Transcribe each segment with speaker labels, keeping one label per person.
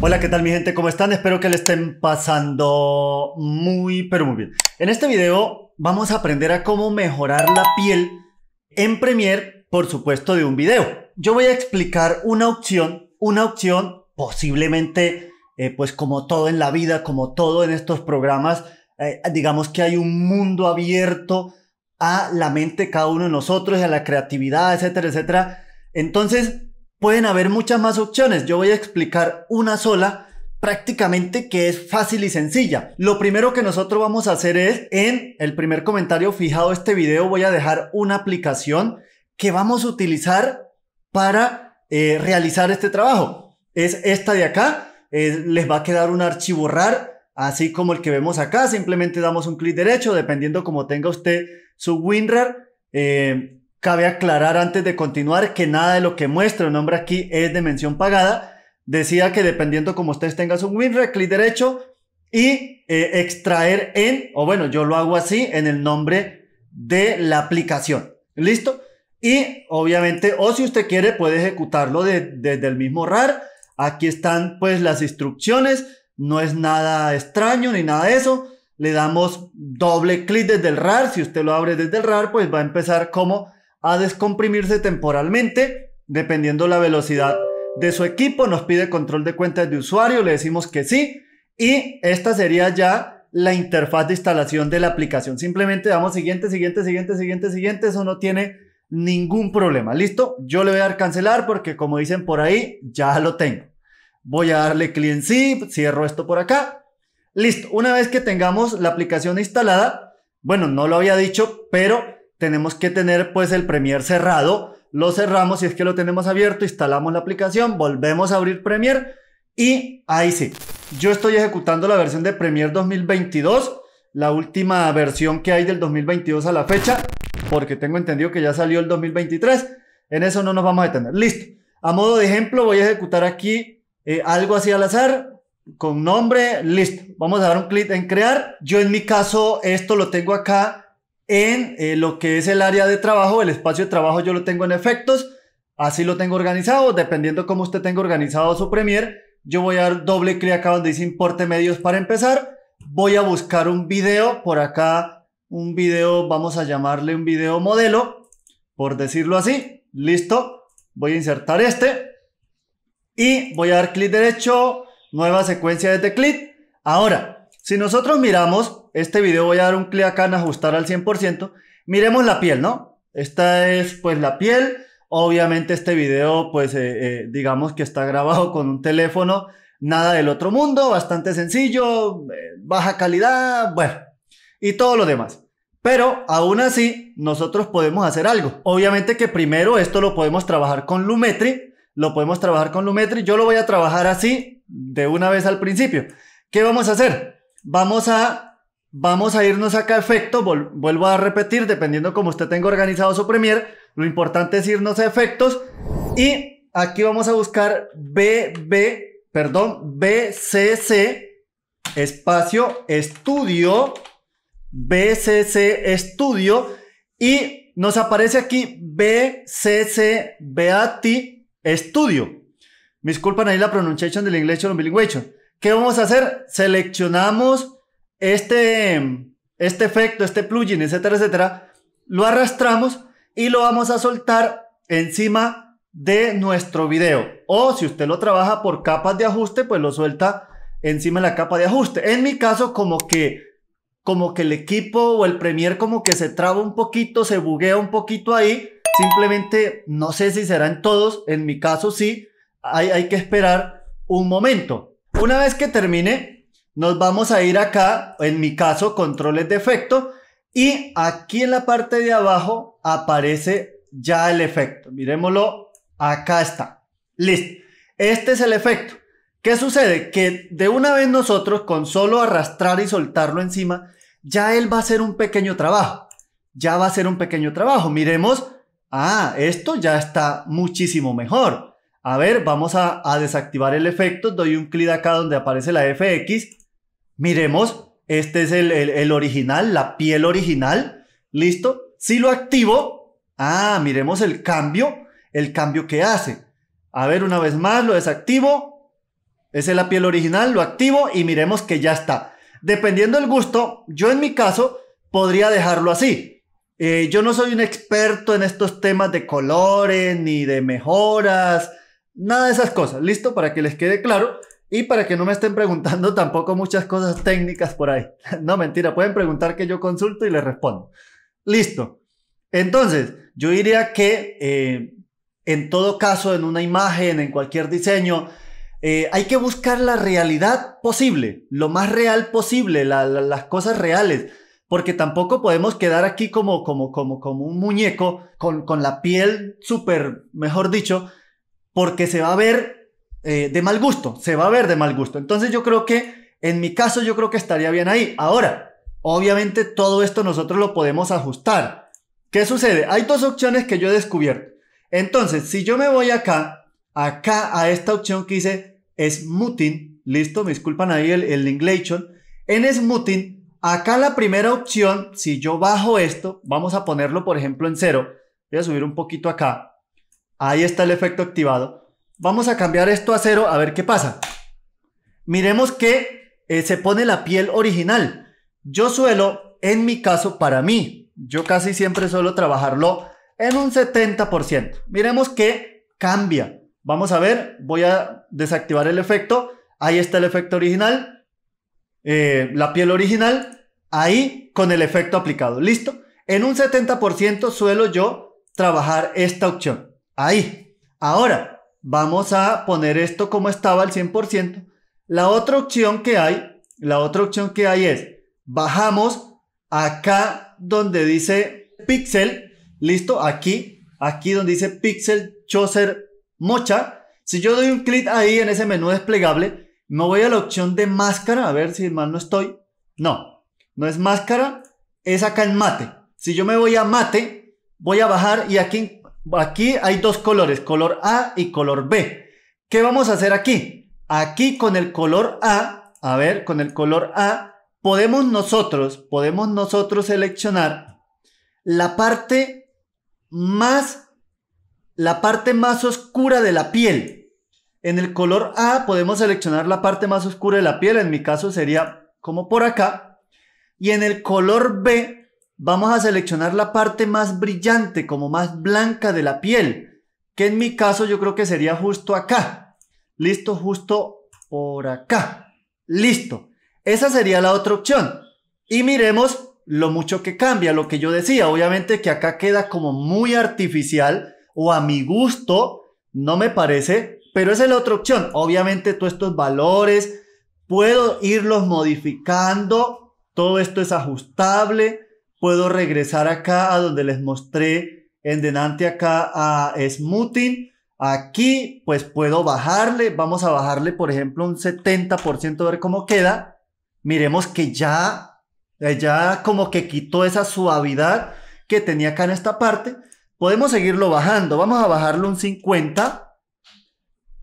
Speaker 1: Hola, ¿qué tal mi gente? ¿Cómo están? Espero que le estén pasando muy, pero muy bien. En este video vamos a aprender a cómo mejorar la piel en Premiere, por supuesto, de un video. Yo voy a explicar una opción, una opción posiblemente, eh, pues como todo en la vida, como todo en estos programas, eh, digamos que hay un mundo abierto a la mente de cada uno de nosotros, a la creatividad, etcétera, etcétera. Entonces, Pueden haber muchas más opciones. Yo voy a explicar una sola prácticamente que es fácil y sencilla. Lo primero que nosotros vamos a hacer es, en el primer comentario fijado este video, voy a dejar una aplicación que vamos a utilizar para eh, realizar este trabajo. Es esta de acá. Eh, les va a quedar un archivo RAR, así como el que vemos acá. Simplemente damos un clic derecho, dependiendo como tenga usted su WinRAR. Eh, Cabe aclarar antes de continuar que nada de lo que muestra el nombre aquí es de mención pagada. Decía que dependiendo como ustedes tengan su WinRAR, clic derecho y eh, extraer en, o bueno, yo lo hago así, en el nombre de la aplicación. ¿Listo? Y obviamente, o si usted quiere, puede ejecutarlo desde el mismo RAR. Aquí están pues las instrucciones. No es nada extraño ni nada de eso. Le damos doble clic desde el RAR. Si usted lo abre desde el RAR, pues va a empezar como a descomprimirse temporalmente dependiendo la velocidad de su equipo. Nos pide control de cuentas de usuario, le decimos que sí y esta sería ya la interfaz de instalación de la aplicación. Simplemente damos siguiente, siguiente, siguiente, siguiente, siguiente. Eso no tiene ningún problema. ¿Listo? Yo le voy a dar cancelar porque como dicen por ahí, ya lo tengo. Voy a darle clic en sí, cierro esto por acá. Listo. Una vez que tengamos la aplicación instalada, bueno, no lo había dicho, pero tenemos que tener pues el Premiere cerrado, lo cerramos si es que lo tenemos abierto, instalamos la aplicación, volvemos a abrir Premiere y ahí sí. Yo estoy ejecutando la versión de Premiere 2022, la última versión que hay del 2022 a la fecha, porque tengo entendido que ya salió el 2023. En eso no nos vamos a detener. Listo. A modo de ejemplo, voy a ejecutar aquí eh, algo así al azar, con nombre, listo. Vamos a dar un clic en crear. Yo en mi caso, esto lo tengo acá en eh, lo que es el área de trabajo, el espacio de trabajo yo lo tengo en efectos, así lo tengo organizado, dependiendo cómo usted tenga organizado su Premiere, yo voy a dar doble clic acá donde dice importe medios para empezar, voy a buscar un video por acá, un video, vamos a llamarle un video modelo, por decirlo así, listo, voy a insertar este y voy a dar clic derecho, nueva secuencia de este clic. Ahora, si nosotros miramos, este video voy a dar un clic acá en ajustar al 100%. Miremos la piel, ¿no? Esta es pues la piel. Obviamente este video pues eh, eh, digamos que está grabado con un teléfono, nada del otro mundo, bastante sencillo, eh, baja calidad, bueno, y todo lo demás. Pero aún así nosotros podemos hacer algo. Obviamente que primero esto lo podemos trabajar con Lumetri, lo podemos trabajar con Lumetri, yo lo voy a trabajar así de una vez al principio. ¿Qué vamos a hacer? Vamos a Vamos a irnos acá a Efectos, vuelvo a repetir, dependiendo como usted tenga organizado su Premiere, lo importante es irnos a efectos y aquí vamos a buscar BB, perdón, BCC, espacio, estudio, BCC estudio y nos aparece aquí BCC Beati estudio. Disculpan ahí la pronunciación del inglés o bilingüe ¿Qué vamos a hacer? Seleccionamos este, este efecto, este plugin, etcétera, etcétera, lo arrastramos y lo vamos a soltar encima de nuestro video. O si usted lo trabaja por capas de ajuste, pues lo suelta encima de la capa de ajuste. En mi caso, como que, como que el equipo o el Premiere como que se traba un poquito, se buguea un poquito ahí. Simplemente, no sé si será en todos, en mi caso sí, hay, hay que esperar un momento. Una vez que termine, nos vamos a ir acá, en mi caso, controles de efecto. Y aquí en la parte de abajo aparece ya el efecto. Miremoslo. Acá está. Listo. Este es el efecto. ¿Qué sucede? Que de una vez nosotros, con solo arrastrar y soltarlo encima, ya él va a hacer un pequeño trabajo. Ya va a hacer un pequeño trabajo. Miremos, ah, esto ya está muchísimo mejor. A ver, vamos a, a desactivar el efecto. Doy un clic acá donde aparece la FX miremos, este es el, original, la piel original, listo. Si lo activo, ah, miremos el cambio, el cambio que hace. A ver, una vez más, lo desactivo. Esa es la piel original, lo activo y miremos que ya está. Dependiendo del gusto, yo en mi caso podría dejarlo así. Eh, yo no soy un experto en estos temas de colores ni de mejoras, nada de esas cosas. Listo, para que les quede claro. Y para que no me estén preguntando tampoco muchas cosas técnicas por ahí. No, mentira, pueden preguntar que yo consulto y les respondo. Listo. Entonces, yo diría que eh, en todo caso, en una imagen, en cualquier diseño, eh, hay que buscar la realidad posible, lo más real posible, las cosas reales porque tampoco podemos quedar aquí como, como, como, como un muñeco con, con la piel súper, mejor dicho, porque se va a ver eh, de mal gusto, se va a ver de mal gusto. Entonces yo creo que, en mi caso, yo creo que estaría bien ahí. Ahora, obviamente todo esto nosotros lo podemos ajustar. ¿Qué sucede? Hay dos opciones que yo he descubierto. Entonces, si yo me voy acá, acá a esta opción que hice, muting listo, me disculpan ahí el, el En muting acá la primera opción, si yo bajo esto, vamos a ponerlo por ejemplo en cero, voy a subir un poquito acá, ahí está el efecto activado vamos a cambiar esto a cero a ver qué pasa. Miremos que eh, se pone la piel original. Yo suelo, en mi caso, para mí, yo casi siempre suelo trabajarlo en un 70%. Miremos que cambia. Vamos a ver, voy a desactivar el efecto. Ahí está el efecto original, eh, la piel original, ahí con el efecto aplicado. ¿Listo? En un 70% suelo yo trabajar esta opción. Ahí. Ahora, vamos a poner esto como estaba al 100%. La otra opción que hay, la otra opción que hay es, bajamos acá donde dice pixel, listo, aquí, aquí donde dice pixel chozer mocha. Si yo doy un clic ahí en ese menú desplegable, me voy a la opción de máscara, a ver si mal no estoy. No, no es máscara, es acá en mate. Si yo me voy a mate, voy a bajar y aquí Aquí hay dos colores, color A y color B. ¿Qué vamos a hacer aquí? Aquí con el color A, a ver, con el color A, podemos nosotros, podemos nosotros seleccionar la parte más, la parte más oscura de la piel. En el color A podemos seleccionar la parte más oscura de la piel, en mi caso sería como por acá. Y en el color B vamos a seleccionar la parte más brillante, como más blanca de la piel, que en mi caso yo creo que sería justo acá. Listo, justo por acá. Listo. Esa sería la otra opción. Y miremos lo mucho que cambia, lo que yo decía. Obviamente que acá queda como muy artificial o a mi gusto, no me parece, pero esa es la otra opción. Obviamente todos estos valores puedo irlos modificando, todo esto es ajustable puedo regresar acá a donde les mostré en delante acá a smoothing. Aquí pues puedo bajarle, vamos a bajarle por ejemplo un 70% a ver cómo queda. Miremos que ya, eh, ya como que quitó esa suavidad que tenía acá en esta parte. Podemos seguirlo bajando, vamos a bajarle un 50.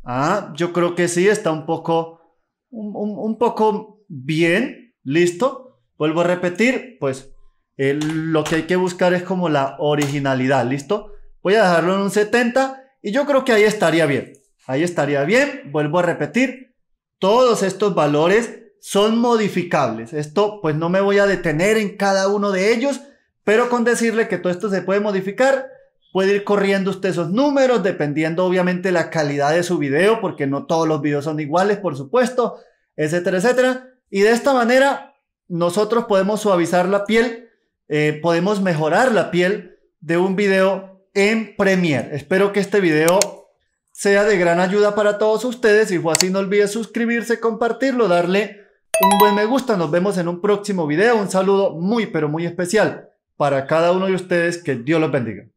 Speaker 1: Ah, yo creo que sí, está un poco, un poco bien, listo. Vuelvo a repetir, pues lo que hay que buscar es como la originalidad, ¿listo? Voy a dejarlo en un 70 y yo creo que ahí estaría bien. Ahí estaría bien, vuelvo a repetir, todos estos valores son modificables. Esto pues no me voy a detener en cada uno de ellos, pero con decirle que todo esto se puede modificar, puede ir corriendo usted esos números dependiendo obviamente la calidad de su video, porque no todos los videos son iguales, por supuesto, etcétera, etcétera. Y de esta manera nosotros podemos suavizar la piel eh, podemos mejorar la piel de un video en Premiere. Espero que este video sea de gran ayuda para todos ustedes. Si fue así, no olvides suscribirse, compartirlo, darle un buen me gusta. Nos vemos en un próximo video. Un saludo muy, pero muy especial para cada uno de ustedes. Que Dios los bendiga.